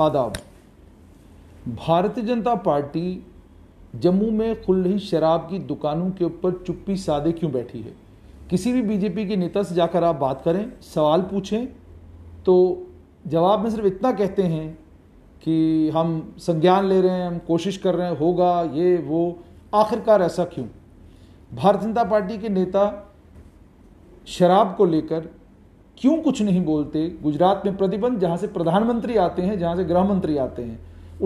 आदाब भारतीय जनता पार्टी जम्मू में खुली शराब की दुकानों के ऊपर चुप्पी सादे क्यों बैठी है किसी भी बीजेपी के नेता से जाकर आप बात करें सवाल पूछें तो जवाब में सिर्फ इतना कहते हैं कि हम संज्ञान ले रहे हैं हम कोशिश कर रहे हैं होगा ये वो आखिरकार ऐसा क्यों भारतीय जनता पार्टी के नेता शराब को लेकर क्यों कुछ नहीं बोलते गुजरात में प्रतिबंध जहाँ से प्रधानमंत्री आते हैं जहाँ से गृह मंत्री आते हैं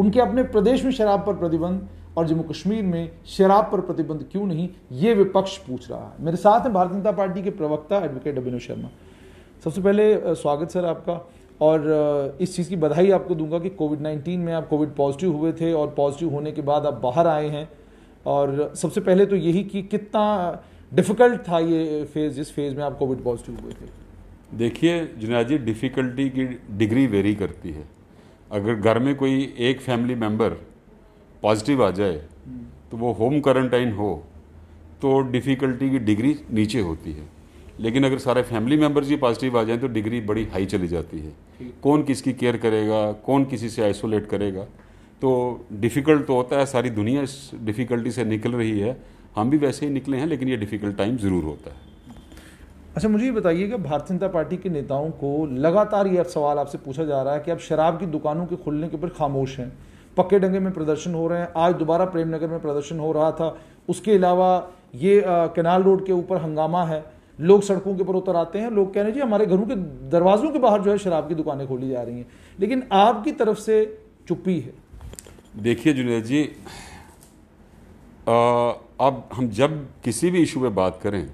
उनके अपने प्रदेश में शराब पर प्रतिबंध और जम्मू कश्मीर में शराब पर प्रतिबंध क्यों नहीं ये विपक्ष पूछ रहा है मेरे साथ हैं भारतीय जनता पार्टी के प्रवक्ता एडवोकेट अभिनव शर्मा सबसे पहले स्वागत सर आपका और इस चीज़ की बधाई आपको दूंगा कि कोविड नाइन्टीन में आप कोविड पॉजिटिव हुए थे और पॉजिटिव होने के बाद आप बाहर आए हैं और सबसे पहले तो यही कि कितना डिफ़िकल्ट था ये फेज़ जिस फेज़ में आप कोविड पॉजिटिव हुए थे देखिए जुनेद जी डिफ़िकल्टी की डिग्री वेरी करती है अगर घर में कोई एक फैमिली मेम्बर पॉजिटिव आ जाए तो वो होम क्वारंटाइन हो तो डिफ़िकल्टी की डिग्री नीचे होती है लेकिन अगर सारे फैमिली मेम्बर्स ही पॉजिटिव आ जाएं तो डिग्री बड़ी हाई चली जाती है कौन किसकी केयर करेगा कौन किसी से आइसोलेट करेगा तो डिफ़िकल्ट तो होता है सारी दुनिया इस डिफ़िकल्टी से निकल रही है हम भी वैसे ही निकले हैं लेकिन ये डिफ़िकल्ट टाइम ज़रूर होता है अच्छा मुझे ये बताइए कि भारतीय जनता पार्टी के नेताओं को लगातार ये सवाल आपसे पूछा जा रहा है कि अब शराब की दुकानों के खुलने के ऊपर खामोश हैं पक्के डंगे में प्रदर्शन हो रहे हैं आज दोबारा प्रेमनगर में प्रदर्शन हो रहा था उसके अलावा ये कैनाल रोड के ऊपर हंगामा है लोग सड़कों के ऊपर उतर आते हैं लोग कह रहे हैं जी हमारे घरों के दरवाजों के बाहर जो है शराब की दुकानें खोली जा रही हैं लेकिन आपकी तरफ से चुप्पी है देखिए जुनेद जी अब हम जब किसी भी इशू में बात करें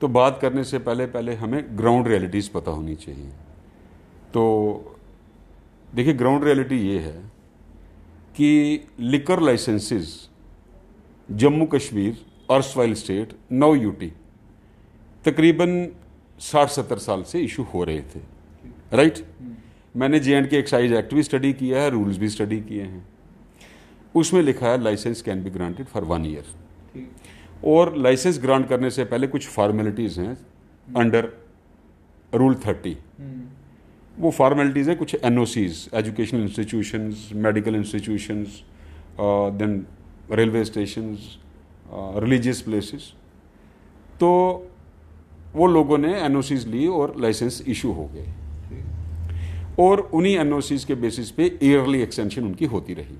तो बात करने से पहले पहले हमें ग्राउंड रियलिटीज़ पता होनी चाहिए तो देखिए ग्राउंड रियलिटी ये है कि liquor licences Jammu Kashmir erstwhile state नौ यूटी तकरीबन साठ सत्तर साल से इशू हो रहे थे राइट मैंने J and K excise act भी स्टडी किया है रूल्स भी स्टडी किए हैं उसमें लिखा है licence can be granted for one year और लाइसेंस ग्रांट करने से पहले कुछ फॉर्मेलिटीज़ हैं अंडर रूल थर्टी वो फॉर्मेलिटीज़ हैं कुछ an educational institution medical institution then railway station religious places तो वो लोगों ने एन ली और लाइसेंस इशू हो गए और उन्हीं एन के बेसिस पे ईयरली एक्सटेंशन उनकी होती रही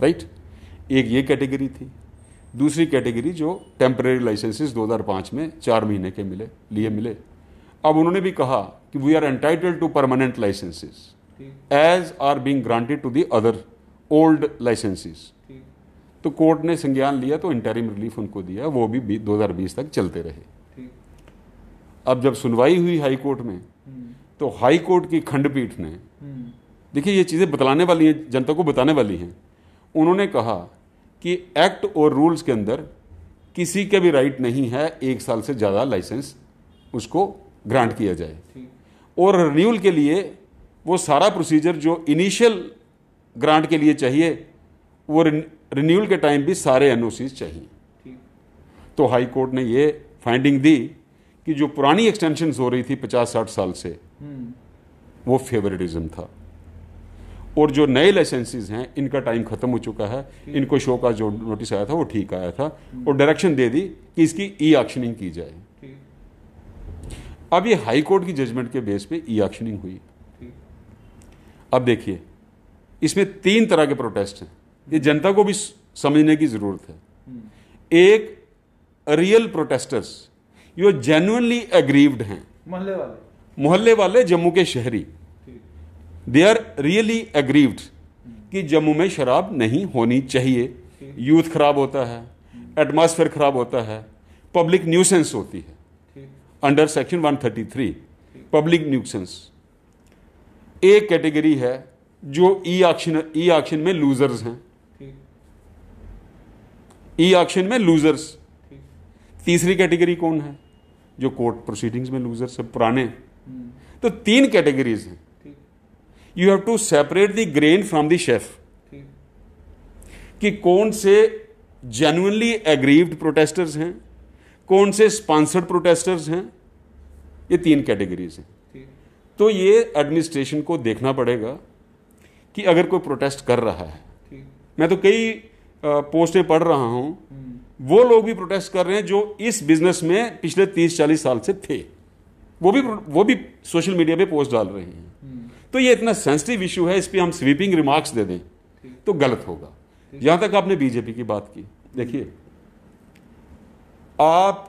राइट right? एक ये कैटेगरी थी दूसरी कैटेगरी जो टेम्प्रेरी लाइसेंसेस 2005 में चार महीने के मिले लिए मिले अब उन्होंने भी कहा कि we are entitled to permanent licences as are being granted to the other old licences तो कोर्ट ने संज्ञान लिया तो इंटरिम रिलीफ उनको दिया वो भी दो तक चलते रहे अब जब सुनवाई हुई हाई कोर्ट में हम्म। तो हाई कोर्ट की खंडपीठ ने हम्म। देखिए ये चीज़ें बतलाने वाली हैं जनता को बताने वाली हैं उन्होंने कहा कि एक्ट और रूल्स के अंदर किसी के भी राइट नहीं है एक साल से ज़्यादा लाइसेंस उसको ग्रांट किया जाए और रिन्यूल के लिए वो सारा प्रोसीजर जो इनिशियल ग्रांट के लिए चाहिए वो रिन्यूल के टाइम भी सारे एन चाहिए तो हाई कोर्ट ने ये फाइंडिंग दी कि जो पुरानी एक्सटेंशन हो रही थी पचास साठ साल से हम्म। वो फेवरेटिज्म था और जो नए लाइसेंसेज हैं इनका टाइम खत्म हो चुका है इनको शो का जो नोटिस आया था वो ठीक आया था और डायरेक्शन दे दी कि इसकी ई ऑक्शनिंग की जाए अब ये हाई कोर्ट की जजमेंट के बेस पे ई ऑक्शनिंग हुई अब देखिए इसमें तीन तरह के प्रोटेस्ट हैं ये जनता को भी समझने की ज़रूरत है एक रियल प्रोटेस्टर्स जो जेन्यनली अग्रीव्ड हैं मोहल्ले वाले मोहल्ले वाले जम्मू के शहरी दे आर रियली एग्रीव्ड कि जम्मू में शराब नहीं होनी चाहिए यूथ खराब होता है एटमॉस्फेयर खराब होता है पब्लिक न्यूसेंस होती है अंडर सेक्शन 133 पब्लिक न्यूसेंस एक कैटेगरी है जो ई ऑक्शन ई ऑक्शन में लूजर्स हैं ई e ऑक्शन में लूजर्स तीसरी कैटेगरी कौन है जो कोर्ट प्रोसीडिंग्स में लूजर्स है पुराने तो तीन कैटेगरीज हैं you have to separate the grain from the chaff कि कौन से जेन्युनली एग्रीव्ड प्रोटेस्टर्स हैं कौन से स्पॉन्सर्ड प्रोटेस्टर्स हैं ये तीन कैटेगरीज हैं तो ये एडमिनिस्ट्रेशन को देखना पड़ेगा कि अगर कोई प्रोटेस्ट कर रहा है मैं तो कई पोस्टें पढ़ रहा हूं हम्म। वो लोग भी प्रोटेस्ट कर रहे हैं जो इस बिजनेस में पिछले तीस चालीस साल से थे वो भी वो भी सोशल मीडिया पे पोस्ट डाल रहे हैं हम्म। तो ये इतना सेंसिटिव इशू है इस पर हम स्वीपिंग रिमार्क्स दे दें तो गलत होगा यहां तक आपने बीजेपी की बात की देखिए आप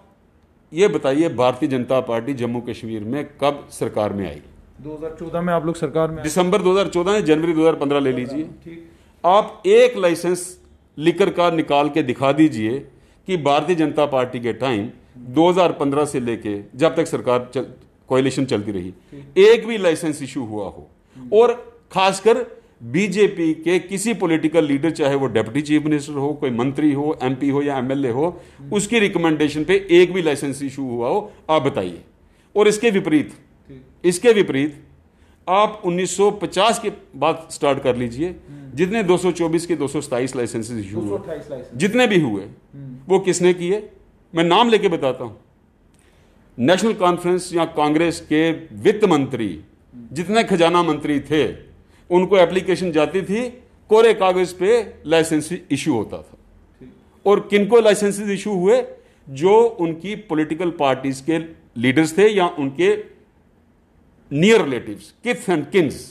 ये बताइए भारतीय जनता पार्टी जम्मू कश्मीर में कब सरकार में आई 2014 में आप लोग सरकार में दिसंबर 2014 है जनवरी 2015 ले लीजिए आप एक लाइसेंस लिकर का निकाल के दिखा दीजिए कि भारतीय जनता पार्टी के टाइम 2015 से लेके जब तक सरकार चल, कोलिशन चलती रही एक भी लाइसेंस इशू हुआ हो और खासकर बीजेपी के किसी पॉलिटिकल लीडर चाहे वो डेप्यूटी चीफ मिनिस्टर हो कोई मंत्री हो एमपी हो या एमएलए हो उसकी रिकमेंडेशन पे एक भी लाइसेंस इशू हुआ हो आप बताइए और इसके विपरीत इसके विपरीत आप 1950 के बाद स्टार्ट कर लीजिए जितने 224 के दो लाइसेंसेस इशू हुए जितने भी हुए वो किसने किए मैं नाम लेके बताता हूं नेशनल कॉन्फ्रेंस या कांग्रेस के वित्त मंत्री जितने खजाना मंत्री थे उनको एप्लीकेशन जाती थी कोरे कागज पे लाइसेंस इशू होता था और किनको लाइसेंसेस इशू हुए जो उनकी पॉलिटिकल पार्टीज के लीडर्स थे या उनके near relatives kith and kins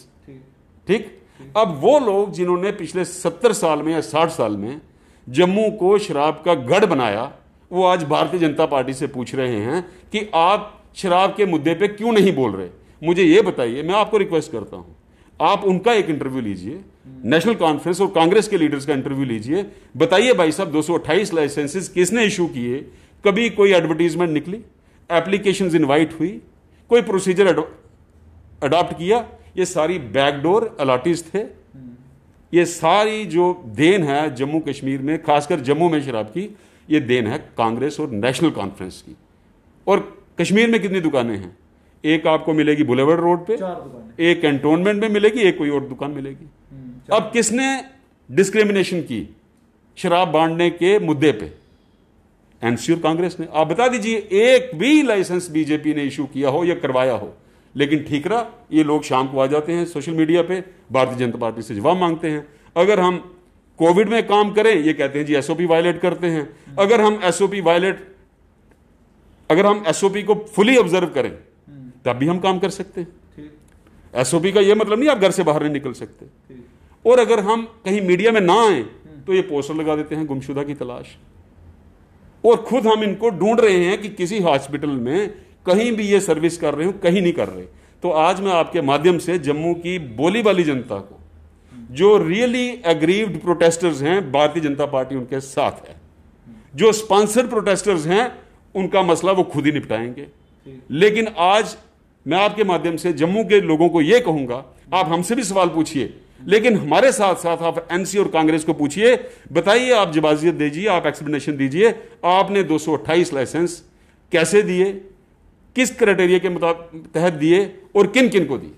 ठीक अब वो लोग जिन्होंने पिछले सत्तर साल में या साठ साल में जम्मू को शराब का गढ़ बनाया वो आज भारतीय जनता पार्टी से पूछ रहे हैं कि आप शराब के मुद्दे पे क्यों नहीं बोल रहे मुझे ये बताइए मैं आपको रिक्वेस्ट करता हूँ आप उनका एक इंटरव्यू लीजिए नेशनल कॉन्फ्रेंस और कांग्रेस के लीडर्स का इंटरव्यू लीजिए बताइए भाई साहब दो लाइसेंसेस किसने इशू किए कभी कोई एडवर्टीजमेंट निकली एप्लीकेशन इन्वाइट हुई कोई प्रोसीजर अडॉप्ट किया ये सारी बैकडोर अलाटिस थे ये सारी जो देन है जम्मू कश्मीर में खासकर जम्मू में शराब की ये देन है कांग्रेस और नेशनल कॉन्फ्रेंस की और कश्मीर में कितनी दुकानें हैं एक आपको मिलेगी बुलेवर रोड पे एक कैंटोनमेंट में मिलेगी एक कोई और दुकान मिलेगी हम्म, अब किसने डिस्क्रिमिनेशन की शराब बांटने के मुद्दे पे एनसी कांग्रेस ने आप बता दीजिए एक भी लाइसेंस बीजेपी ने इशू किया हो या करवाया हो लेकिन ठीकरा ये लोग शाम को आ जाते हैं सोशल मीडिया पे भारतीय जनता पार्टी से जवाब मांगते हैं अगर हम कोविड में काम करें ये कहते हैं जी एसओपी वायलेट करते हैं अगर हम एसओपी वायलेट अगर हम एसओपी को फुली ऑब्जर्व करें तब भी हम काम कर सकते हैं एस का यह मतलब नहीं आप घर से बाहर नहीं निकल सकते और अगर हम कहीं मीडिया में ना आए हम्म। तो ये पोस्टर लगा देते हैं गुमशुदा की तलाश और खुद हम इनको ढूंढ रहे हैं कि किसी हॉस्पिटल में कहीं भी ये सर्विस कर रहे हो कहीं नहीं कर रहे तो आज मैं आपके माध्यम से जम्मू की बोली वाली जनता को जो रियली एग्रीव्ड प्रोटेस्टर्स हैं भारतीय जनता पार्टी उनके साथ है जो स्पॉन्सर्ड प्रोटेस्टर्स हैं उनका मसला वो खुद ही निपटाएंगे लेकिन आज मैं आपके माध्यम से जम्मू के लोगों को यह कहूंगा आप हमसे भी सवाल पूछिए लेकिन हमारे साथ साथ आप एनसी और कांग्रेस को पूछिए बताइए आप जवाजियत दीजिए आप एक्सप्लेनेशन दीजिए आपने दो लाइसेंस कैसे दिए किस क्राइटेरिया के मुताबिक तहत दिए और किन किन को दिए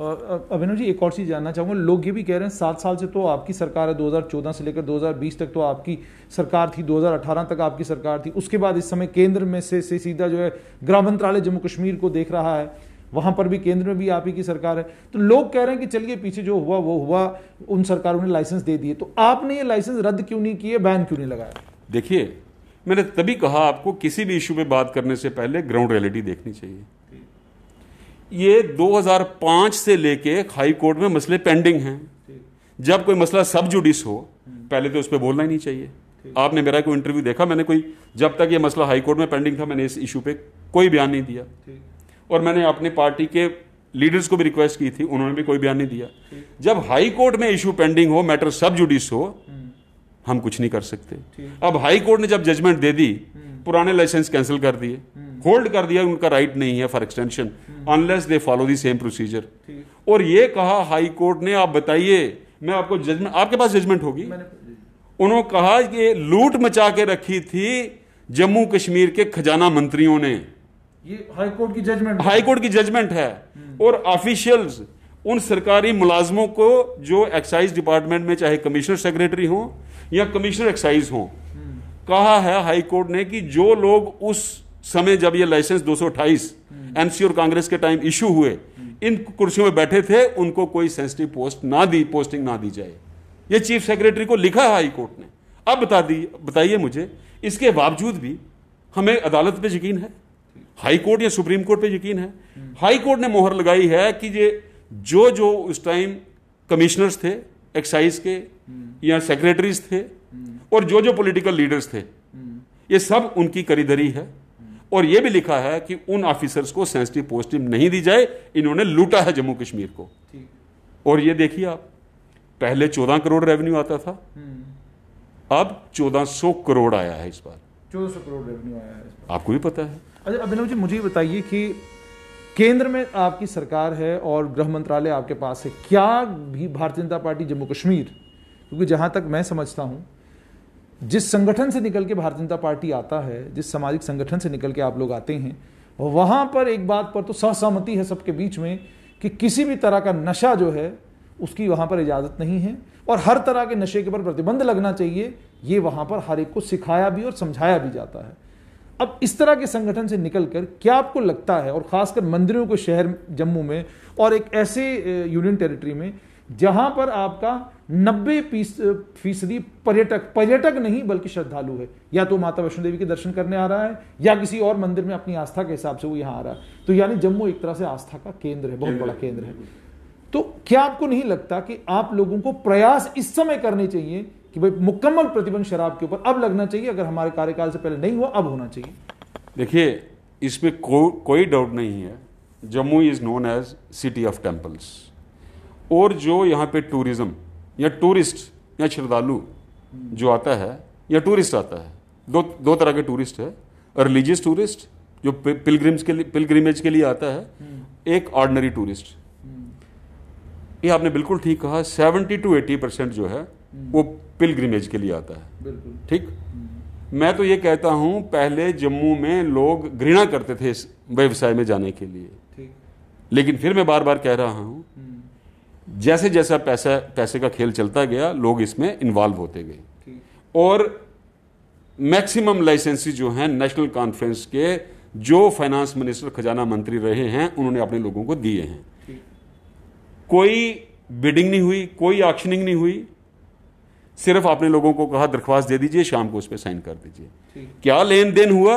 अभिनव जी एक और चीज़ जानना चाहूँगा लोग ये भी कह रहे हैं सात साल से तो आपकी सरकार है 2014 से लेकर 2020 तक तो आपकी सरकार थी 2018 तक आपकी सरकार थी उसके बाद इस समय केंद्र में से, से सीधा जो है गृह मंत्रालय जम्मू कश्मीर को देख रहा है वहां पर भी केंद्र में भी आप ही की सरकार है तो लोग कह रहे हैं कि चलिए पीछे जो हुआ वो हुआ उन सरकारों ने लाइसेंस दे दिए तो आपने ये लाइसेंस रद्द क्यों नहीं किए बैन क्यों नहीं लगाया देखिए मैंने तभी कहा आपको किसी भी इशू में बात करने से पहले ग्राउंड रियलिटी देखनी चाहिए ये 2005 से लेके हाई कोर्ट में मसले पेंडिंग हैं जब कोई मसला सब जुडिस हो पहले तो उस पर बोलना ही नहीं चाहिए आपने मेरा कोई इंटरव्यू देखा मैंने कोई जब तक ये मसला हाई कोर्ट में पेंडिंग था मैंने इस इशू पे कोई बयान नहीं दिया और मैंने अपने पार्टी के लीडर्स को भी रिक्वेस्ट की थी उन्होंने भी कोई बयान नहीं दिया जब हाई कोर्ट में इशू पेंडिंग हो मैटर सब जुडिस हो हम कुछ नहीं कर सकते अब हाई कोर्ट ने जब जजमेंट दे दी पुराने लाइसेंस कैंसिल कर दिए होल्ड कर दिया उनका राइट नहीं है for extension unless they follow the same procedure और ये कहा हाई कोर्ट ने आप बताइए मैं आपको जजमेंट आपके पास जजमेंट होगी उन्होंने कहा कि लूट मचा के रखी थी जम्मू कश्मीर के खजाना मंत्रियों ने ये हाई कोर्ट की जजमेंट हाई कोर्ट की जजमेंट है हम्म। और ऑफिशियल्स उन सरकारी मुलाजमों को जो एक्साइज डिपार्टमेंट में चाहे कमिश्नर सेक्रेटरी हो या कमिश्नर एक्साइज हो कहा है हाई कोर्ट ने कि जो लोग उस समय जब ये लाइसेंस 228 सौ और कांग्रेस के टाइम इशू हुए इन कुर्सियों में बैठे थे उनको कोई सेंसिटिव पोस्ट ना दी पोस्टिंग ना दी जाए ये चीफ सेक्रेटरी को लिखा है हाई कोर्ट ने अब बता दी बताइए मुझे इसके बावजूद भी हमें अदालत पे यकीन है हाई कोर्ट या सुप्रीम कोर्ट पे यकीन है हाई कोर्ट ने मोहर लगाई है कि ये जो जो उस टाइम कमिश्नर्स थे एक्साइज के या सेक्रेटरीज थे और जो जो पॉलिटिकल लीडर्स थे ये सब उनकी करीदरी है और यह भी लिखा है कि उन ऑफिसर्स को सेंसिटिव पोस्टिंग नहीं दी जाए इन्होंने लूटा है जम्मू कश्मीर को और ये देखिए आप पहले चौदह करोड़ रेवेन्यू आता था हम्म। अब चौदह सौ करोड़ आया है इस बार चौदह सौ करोड़ रेवेन्यू आया है आपको भी पता है अच्छा अभिनव जी मुझे बताइए कि केंद्र में आपकी सरकार है और गृह मंत्रालय आपके पास है क्या भी भारतीय जनता पार्टी जम्मू कश्मीर क्योंकि जहां तक मैं समझता हूं जिस संगठन से निकल के भारतीय जनता पार्टी आता है जिस सामाजिक संगठन से निकल के आप लोग आते हैं वहां पर एक बात पर तो सहसहमति है सबके बीच में कि किसी भी तरह का नशा जो है उसकी वहां पर इजाज़त नहीं है और हर तरह के नशे के ऊपर प्रतिबंध लगना चाहिए ये वहां पर हर एक को सिखाया भी और समझाया भी जाता है अब इस तरह के संगठन से निकल कर क्या आपको लगता है और ख़ासकर मंदिरों के शहर जम्मू में और एक ऐसे यूनियन टेरिटरी में जहां पर आपका नब्बे फीसदी पर्यटक पर्यटक नहीं बल्कि श्रद्धालु है या तो माता वैष्णो देवी के दर्शन करने आ रहा है या किसी और मंदिर में अपनी आस्था के हिसाब से वो यहां आ रहा है तो यानी जम्मू एक तरह से आस्था का केंद्र है बहुत बड़ा केंद्र है तो क्या आपको नहीं लगता कि आप लोगों को प्रयास इस समय करने चाहिए कि भाई मुकम्मल प्रतिबंध शराब के ऊपर अब लगना चाहिए अगर हमारे कार्यकाल से पहले नहीं हुआ अब होना चाहिए देखिए इसमें को, कोई डाउट नहीं है Jammu is known as city of temples और जो यहाँ पे टूरिज्म या टूरिस्ट या श्रद्धालु जो आता है या टूरिस्ट आता है दो दो तरह के टूरिस्ट है रिलीजियस टूरिस्ट जो पिलग्रिम्स के लिए पिलग्रिमेज के लिए आता है एक ऑर्डनरी टूरिस्ट ये आपने बिल्कुल ठीक कहा सेवेंटी टू एटी परसेंट जो है वो पिलग्रिमेज के लिए आता है ठीक मैं तो ये कहता हूँ पहले जम्मू में लोग घृणा करते थे इस व्यवसाय में जाने के लिए लेकिन फिर मैं बार बार कह रहा हूँ हम्म। जैसे जैसा पैसा पैसे का खेल चलता गया लोग इसमें इन्वॉल्व होते गए और मैक्सिमम लाइसेंसी जो हैं नेशनल कॉन्फ्रेंस के जो फाइनेंस मिनिस्टर खजाना मंत्री रहे हैं उन्होंने अपने लोगों को दिए हैं कोई बिडिंग नहीं हुई कोई ऑक्शनिंग नहीं हुई सिर्फ अपने लोगों को कहा दरख्वास्त दे दीजिए शाम को उस पर साइन कर दीजिए क्या लेन देन हुआ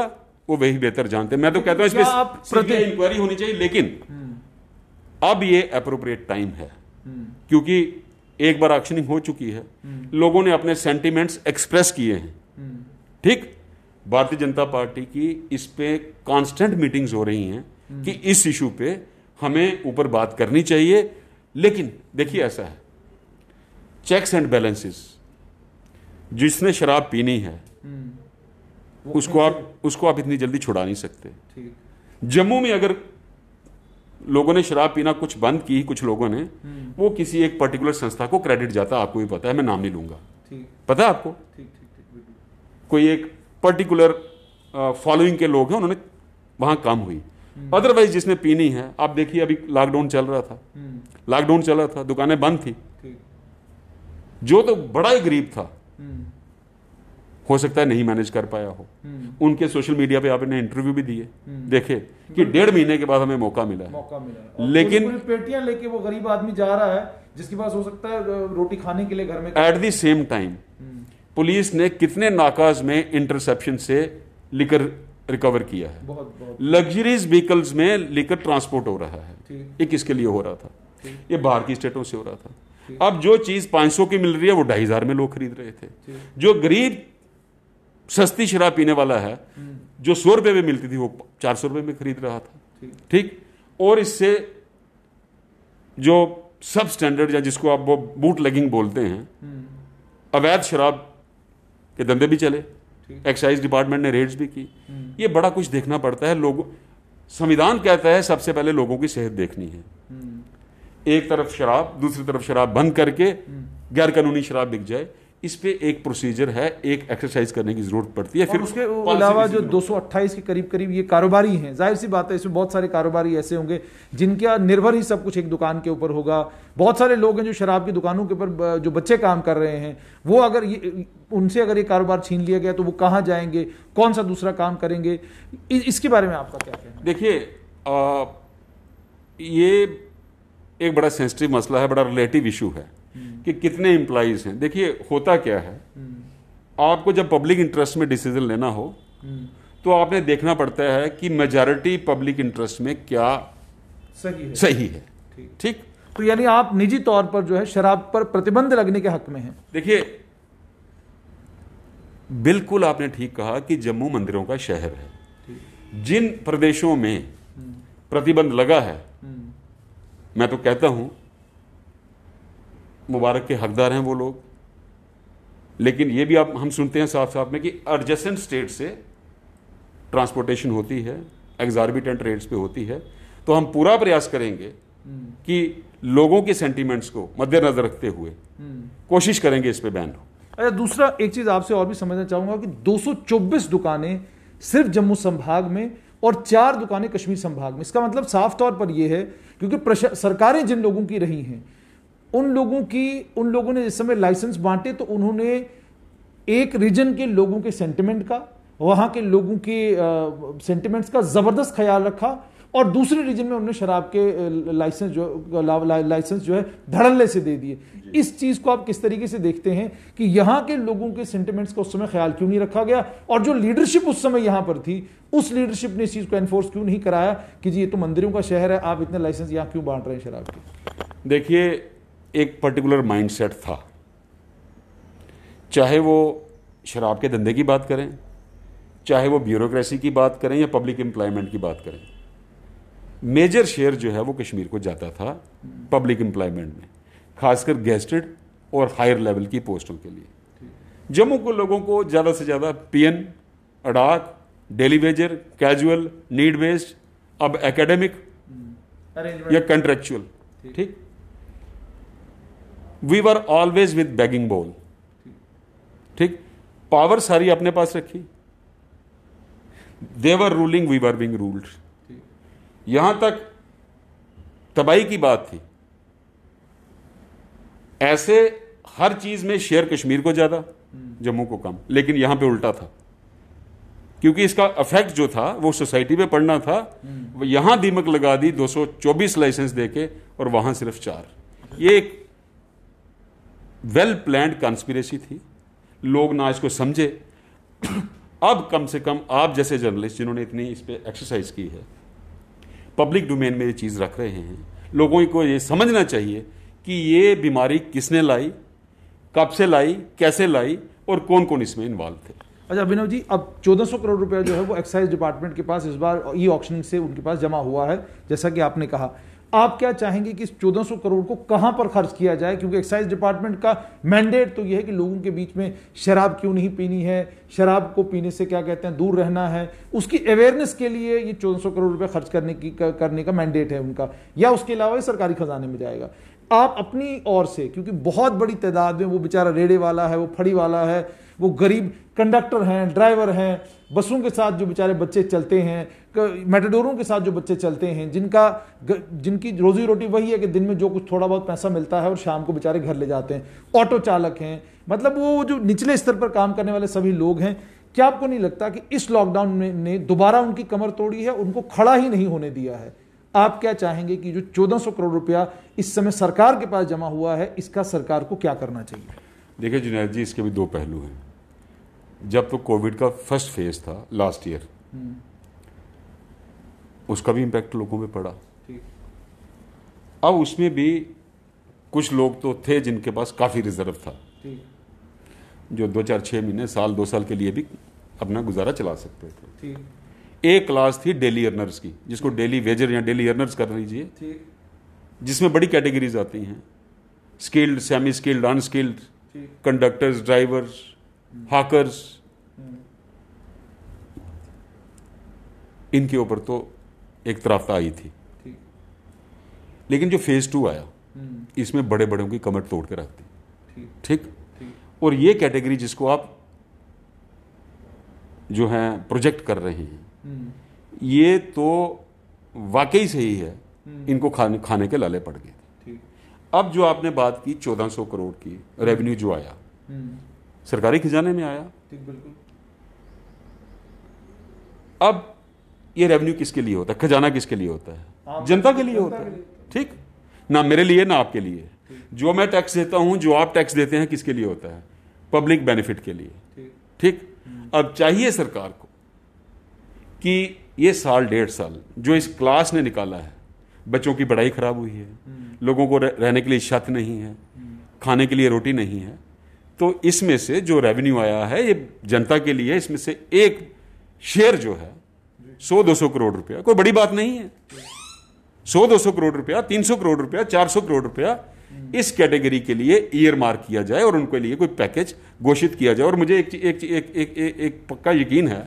वो वही बेहतर जानते हैं मैं तो कहता हूं इसमें इंक्वायरी होनी चाहिए लेकिन हम्म। अब ये अप्रोप्रिएट टाइम है क्योंकि एक बार एक्शनिंग हो चुकी है लोगों ने अपने सेंटीमेंट्स एक्सप्रेस किए हैं ठीक भारतीय जनता पार्टी की इस पे कांस्टेंट मीटिंग्स हो रही हैं कि इस इशू पे हमें ऊपर बात करनी चाहिए लेकिन देखिए ऐसा है चेक्स एंड बैलेंसेस जिसने शराब पीनी है उसको आप उसको आप इतनी जल्दी छुड़ा नहीं सकते जम्मू में अगर लोगों ने शराब पीना कुछ बंद की कुछ लोगों ने हम्म। वो किसी एक पर्टिकुलर संस्था को क्रेडिट जाता आपको भी पता है मैं नाम नहीं लूंगा पता है आपको कोई एक पर्टिकुलर फॉलोइंग के लोग हैं उन्होंने वहां काम हुई अदरवाइज हम्म। जिसने पीनी है आप देखिए अभी लॉकडाउन चल रहा था लॉकडाउन चल रहा था दुकानें बंद थी जो तो बड़ा ही गरीब था हम्म। हो सकता है नहीं मैनेज कर पाया हो हम्म। उनके सोशल मीडिया पे आपने इंटरव्यू भी दिए हम्म। देखे कि हम्म। डेढ़ महीने के बाद हमें मौका मिला है मौका मिला है। लेकिन पेटियां लेके वो गरीब आदमी जा रहा है जिसके पास हो सकता है रोटी खाने के लिए घर में at the same time police ने कितने नाकाज में इंटरसेप्शन से लिकर रिकवर किया है लग्जरीज व्हीकल्स में लिकर ट्रांसपोर्ट हो रहा है ये किसके लिए हो रहा था ये बाहर की स्टेटों से हो रहा था अब जो चीज 500 की मिल रही है वो ढाई हजार में लोग खरीद रहे थे जो गरीब सस्ती शराब पीने वाला है हम्म। जो सौ रुपये में मिलती थी वो चार सौ रुपये में खरीद रहा था ठीक और इससे जो सब स्टैंडर्ड या जिसको आप वो बूट लेगिंग बोलते हैं हम्म। अवैध शराब के धंधे भी चले एक्साइज डिपार्टमेंट ने रेड्स भी की हम्म। ये बड़ा कुछ देखना पड़ता है लोग संविधान कहता है सबसे पहले लोगों की सेहत देखनी है एक तरफ शराब दूसरी तरफ शराब बंद करके गैर कानूनी शराब बिक जाए इस पे एक प्रोसीजर है एक एक्सरसाइज करने की जरूरत पड़ती है फिर उसके अलावा जो 228 के करीब करीब ये कारोबारी हैं जाहिर सी बात है इसमें बहुत सारे कारोबारी ऐसे होंगे जिनका निर्भर ही सब कुछ एक दुकान के ऊपर होगा बहुत सारे लोग हैं जो शराब की दुकानों के ऊपर जो बच्चे काम कर रहे हैं वो अगर ये उनसे अगर ये कारोबार छीन लिया गया तो वो कहाँ जाएंगे कौन सा दूसरा काम करेंगे इसके बारे में आपका क्या कहना देखिए ये एक बड़ा सेंसिटिव मसला है बड़ा रिलेटिव इशू है कि कितने एम्प्लॉज हैं देखिए होता क्या है हम्म। आपको जब पब्लिक इंटरेस्ट में डिसीजन लेना हो हम्म। तो आपने देखना पड़ता है कि मेजॉरिटी पब्लिक इंटरेस्ट में क्या सही है सही है ठीक तो यानी आप निजी तौर पर जो है शराब पर प्रतिबंध लगने के हक में हैं देखिए बिल्कुल आपने ठीक कहा कि जम्मू मंदिरों का शहर है जिन प्रदेशों में हम्म। प्रतिबंध लगा है मैं तो कहता हूं मुबारक के हकदार हैं वो लोग लेकिन ये भी आप हम सुनते हैं साफ साफ में कि अर्जेसेंट स्टेट से ट्रांसपोर्टेशन होती है एग्जार्बिटेंट रेट्स पे होती है तो हम पूरा प्रयास करेंगे हम्म। कि लोगों के सेंटीमेंट्स को मद्देनजर रखते हुए हम्म। कोशिश करेंगे इस पर बैन हो अच्छा दूसरा एक चीज़ आपसे और भी समझना चाहूंगा कि 224 दुकानें सिर्फ जम्मू संभाग में और चार दुकानें कश्मीर संभाग में इसका मतलब साफ तौर पर यह है क्योंकि सरकारें जिन लोगों की रही हैं उन लोगों की उन लोगों ने जिस समय लाइसेंस बांटे तो उन्होंने एक रीजन के लोगों के सेंटिमेंट का वहां के लोगों के सेंटिमेंट्स का ज़बरदस्त ख्याल रखा और दूसरे रीजन में उन्होंने शराब के लाइसेंस जो लाइसेंस जो है धड़ल्ले से दे दिए इस चीज़ को आप किस तरीके से देखते हैं कि यहां के लोगों के सेंटिमेंट्स का उस समय ख्याल क्यों नहीं रखा गया और जो लीडरशिप उस समय यहां पर थी उस लीडरशिप ने इस चीज़ को एनफोर्स क्यों नहीं कराया कि जी ये तो मंदिरों का शहर है आप इतने लाइसेंस यहां क्यों बांट रहे हैं शराब के देखिए एक पर्टिकुलर माइंडसेट था चाहे वो शराब के धंधे की बात करें चाहे वो ब्यूरोक्रेसी की बात करें या पब्लिक एम्प्लॉयमेंट की बात करें मेजर शेयर जो है वो कश्मीर को जाता था पब्लिक एम्प्लॉयमेंट में खासकर गेस्टेड और हायर लेवल की पोस्टों के लिए जम्मू के लोगों को ज़्यादा से ज़्यादा पीएन ad hoc daily wager casual need based अब एकेडमिक या कंट्रेक्चुअल ठीक we were always with begging bowl ठीक पावर सारी अपने पास रखी they were ruling we were being ruled यहां तक तबाही की बात थी ऐसे हर चीज में शेयर कश्मीर को ज्यादा जम्मू को कम लेकिन यहां पे उल्टा था क्योंकि इसका इफेक्ट जो था वो सोसाइटी पे पड़ना था हम्म। यहां दीमक लगा दी 224 लाइसेंस देके और वहां सिर्फ चार ये एक वेल प्लान्ड कॉन्स्पिरेसी थी लोग ना इसको समझे अब कम से कम आप जैसे जर्नलिस्ट जिन्होंने इतनी इस पर एक्सरसाइज की है पब्लिक डोमेन में ये चीज़ रख रहे हैं लोगों को ये समझना चाहिए कि ये बीमारी किसने लाई कब से लाई कैसे लाई और कौन कौन इसमें इन्वॉल्व थे अच्छा अभिनव जी अब 1400 करोड़ रुपया जो है वो एक्साइज डिपार्टमेंट के पास इस बार ई ऑक्शनिंग से उनके पास जमा हुआ है जैसा कि आपने कहा आप क्या चाहेंगे कि इस 1400 करोड़ को कहां पर खर्च किया जाए क्योंकि एक्साइज डिपार्टमेंट का मैंडेट तो यह है कि लोगों के बीच में शराब क्यों नहीं पीनी है शराब को पीने से क्या कहते हैं दूर रहना है उसकी अवेयरनेस के लिए ये 1400 करोड़ रुपए खर्च करने की करने का मैंडेट है उनका या उसके अलावा सरकारी खजाने में जाएगा आप अपनी ओर से क्योंकि बहुत बड़ी तादाद में वो बेचारा रेड़े वाला है वो फड़ी वाला है वो गरीब कंडक्टर हैं ड्राइवर हैं बसों के साथ जो बेचारे बच्चे चलते हैं मेटाडोरों के साथ जो बच्चे चलते हैं जिनका जिनकी रोजी रोटी वही है कि दिन में जो कुछ थोड़ा बहुत पैसा मिलता है और शाम को बेचारे घर ले जाते हैं ऑटो चालक हैं मतलब वो जो निचले स्तर पर काम करने वाले सभी लोग हैं क्या आपको नहीं लगता कि इस लॉकडाउन ने दोबारा उनकी कमर तोड़ी है उनको खड़ा ही नहीं होने दिया है आप क्या चाहेंगे कि जो 1400 करोड़ रुपया इस समय सरकार के पास जमा हुआ है इसका सरकार को क्या करना चाहिए देखिए जुनैद जी इसके भी दो पहलू हैं जब तो कोविड का फर्स्ट फेज था लास्ट हम्म। ईयर उसका भी इम्पैक्ट लोगों पे पड़ा अब उसमें भी कुछ लोग तो थे जिनके पास काफ़ी रिजर्व था जो दो चार छः महीने साल दो साल के लिए भी अपना गुजारा चला सकते थे एक क्लास थी डेली अर्नर्स की जिसको डेली वेजर या डेली अर्नर्स कर लीजिए जिसमें बड़ी कैटेगरीज आती हैं skilled semi skilled unskilled conductors drivers hawkers hmm. इनके ऊपर तो एक तरफ आई थी लेकिन जो फेज टू आया hmm. इसमें बड़े बड़ों की कमर तोड़ के रख दी ठीक और ये कैटेगरी जिसको आप जो हैं प्रोजेक्ट कर रहे हैं hmm. ये तो वाकई सही है इनको खाने खाने के लाले पड़ गए अब जो आपने बात की 1400 करोड़ की रेवेन्यू जो आया सरकारी खजाने में आया बिल्कुल अब ये रेवेन्यू किसके लिए होता है खजाना किसके लिए होता है हाँ, जनता के लिए होता है ठीक ना मेरे लिए ना आपके लिए जो मैं टैक्स देता हूं जो आप टैक्स देते हैं किसके लिए होता है पब्लिक बेनिफिट के लिए ठीक हम्म। अब चाहिए सरकार को कि ये साल डेढ़ साल जो इस क्लास ने निकाला है बच्चों की पढ़ाई खराब हुई है हम्म। लोगों को रहने के लिए छत नहीं है हम्म। खाने के लिए रोटी नहीं है तो इसमें से जो रेवेन्यू आया है ये जनता के लिए इसमें से एक शेयर जो है सौ दो सौ करोड़ रुपया कोई बड़ी बात नहीं है सौ दो सौ करोड़ रुपया तीन सौ करोड़ रुपया चार सौ करोड़ रुपया इस कैटेगरी के लिए ईयर मार्क किया जाए और उनके लिए कोई पैकेज घोषित किया जाए और मुझे एक एक एक एक, एक, एक पक्का यकीन है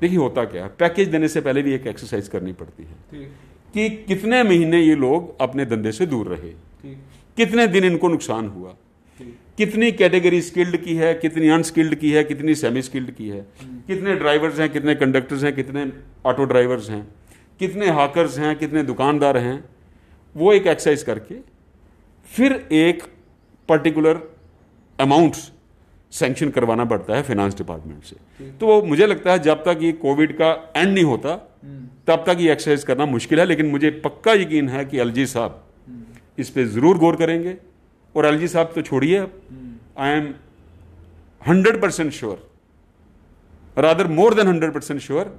देखिए होता क्या है पैकेज देने से पहले भी एक एक्सरसाइज करनी पड़ती है कि कितने महीने ये लोग अपने धंधे से दूर रहे कितने दिन इनको नुकसान हुआ कितनी कैटेगरी स्किल्ड की है कितनी अनस्किल्ड की है कितनी सेमी स्किल्ड की है कितने ड्राइवर्स हैं कितने कंडक्टर्स हैं कितने ऑटो ड्राइवर्स हैं कितने हाकर्स हैं कितने दुकानदार हैं वो एक एक्सरसाइज करके फिर एक पर्टिकुलर अमाउंट सेंक्शन करवाना पड़ता है फाइनेंस डिपार्टमेंट से तो वो मुझे लगता है जब तक ये कोविड का एंड नहीं होता तब तक ये एक्सरसाइज करना मुश्किल है लेकिन मुझे पक्का यकीन है कि एलजी साहब इस पर ज़रूर गौर करेंगे और एल साहब तो छोड़िए अब I am hundred percent sure rather more than hundred percent sure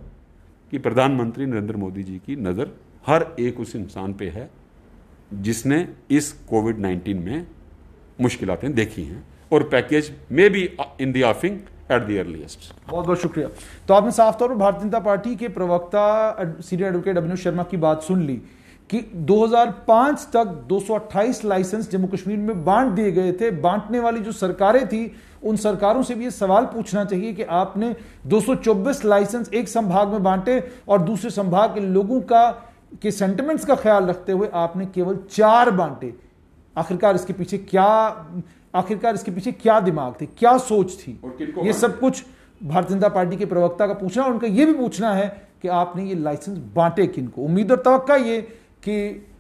कि प्रधानमंत्री नरेंद्र मोदी जी की नज़र हर एक उस इंसान पे है जिसने इस कोविड नाइन्टीन में मुश्किलें देखी हैं और package may be in the offing at the earliest बहुत बहुत शुक्रिया तो आपने साफ तौर पर भारतीय जनता पार्टी के प्रवक्ता सीनियर एडवोकेट अभिनव शर्मा की बात सुन ली कि 2005 तक 228 लाइसेंस जम्मू कश्मीर में बांट दिए गए थे बांटने वाली जो सरकारें थी उन सरकारों से भी ये सवाल पूछना चाहिए कि आपने 224 लाइसेंस एक संभाग में बांटे और दूसरे संभाग के लोगों का के सेंटिमेंट्स का ख्याल रखते हुए आपने केवल चार बांटे आखिरकार इसके पीछे क्या आखिरकार इसके पीछे क्या दिमाग थे क्या सोच थी ये सब कुछ भारतीय जनता पार्टी के प्रवक्ता का पूछना उनका यह भी पूछना है कि आपने ये लाइसेंस बांटे किनको उम्मीद और तो ये कि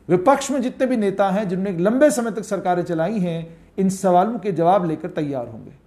विपक्ष में जितने भी नेता हैं जिन्होंने लंबे समय तक सरकारें चलाई हैं इन सवालों के जवाब लेकर तैयार होंगे